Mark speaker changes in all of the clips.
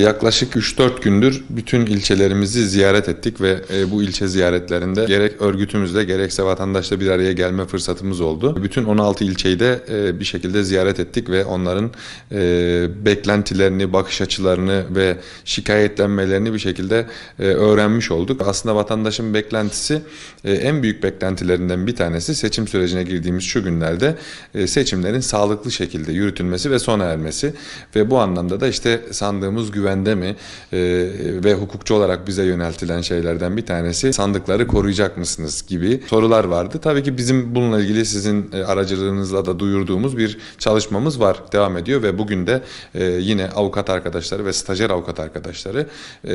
Speaker 1: Yaklaşık 3-4 gündür bütün ilçelerimizi ziyaret ettik ve e, bu ilçe ziyaretlerinde gerek örgütümüzle gerekse vatandaşla bir araya gelme fırsatımız oldu. Bütün 16 ilçeyi de e, bir şekilde ziyaret ettik ve onların e, beklentilerini, bakış açılarını ve şikayetlenmelerini bir şekilde öğrenmiş olduk. Aslında vatandaşın beklentisi en büyük beklentilerinden bir tanesi seçim sürecine girdiğimiz şu günlerde seçimlerin sağlıklı şekilde yürütülmesi ve sona ermesi ve bu anlamda da işte sandığımız güven güvende mi e, ve hukukçu olarak bize yöneltilen şeylerden bir tanesi sandıkları koruyacak mısınız gibi sorular vardı. Tabii ki bizim bununla ilgili sizin e, aracılığınızla da duyurduğumuz bir çalışmamız var devam ediyor ve bugün de e, yine avukat arkadaşları ve stajyer avukat arkadaşları e,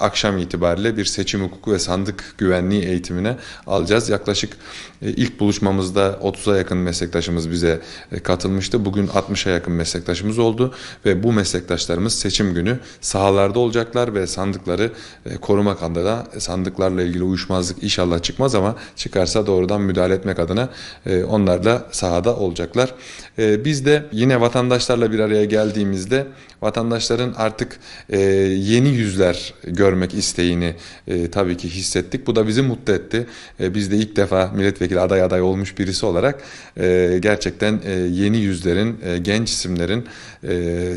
Speaker 1: akşam itibariyle bir seçim hukuku ve sandık güvenliği eğitimine alacağız. Yaklaşık e, ilk buluşmamızda 30'a yakın meslektaşımız bize e, katılmıştı. Bugün 60'a yakın meslektaşımız oldu ve bu meslektaşlarımız seçim günü sahalarda olacaklar ve sandıkları e, korumak adına sandıklarla ilgili uyuşmazlık inşallah çıkmaz ama çıkarsa doğrudan müdahale etmek adına e, onlar da sahada olacaklar. E, biz de yine vatandaşlarla bir araya geldiğimizde vatandaşların artık e, yeni yüzler görmek isteğini tabii ki hissettik. Bu da bizi mutlu etti. biz de ilk defa milletvekili aday aday olmuş birisi olarak gerçekten yeni yüzlerin, genç isimlerin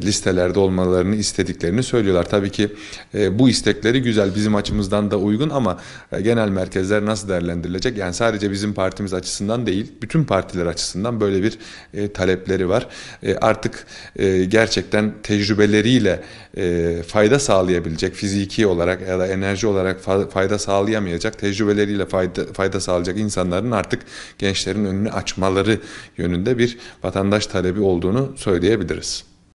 Speaker 1: listelerde olmalarını istediklerini isteklerini söylüyorlar. Tabii ki e, bu istekleri güzel bizim açımızdan da uygun ama e, genel merkezler nasıl değerlendirilecek? Yani sadece bizim partimiz açısından değil bütün partiler açısından böyle bir e, talepleri var. E, artık e, gerçekten tecrübeleriyle e, fayda sağlayabilecek fiziki olarak ya da enerji olarak fayda sağlayamayacak tecrübeleriyle fayda, fayda sağlayacak insanların artık gençlerin önünü açmaları yönünde bir vatandaş talebi olduğunu söyleyebiliriz.